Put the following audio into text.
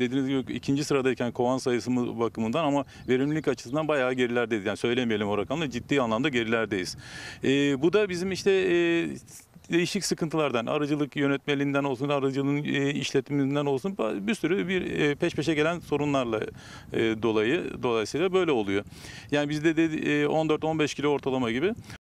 dediğiniz gibi ikinci sıradayken kovan sayısı bakımından ama verimlilik açısından bayağı gerilerdeyiz. Yani söylemeyelim o rakamla ciddi anlamda gerilerdeyiz. E, bu da bizim işte e, değişik sıkıntılardan, arıcılık yönetmeliğinden olsun, arıcılığın e, işletiminden olsun bir sürü bir e, peş peşe gelen sorunlarla e, dolayı dolayısıyla böyle oluyor. Yani bizde de e, 14-15 kilo ortalama gibi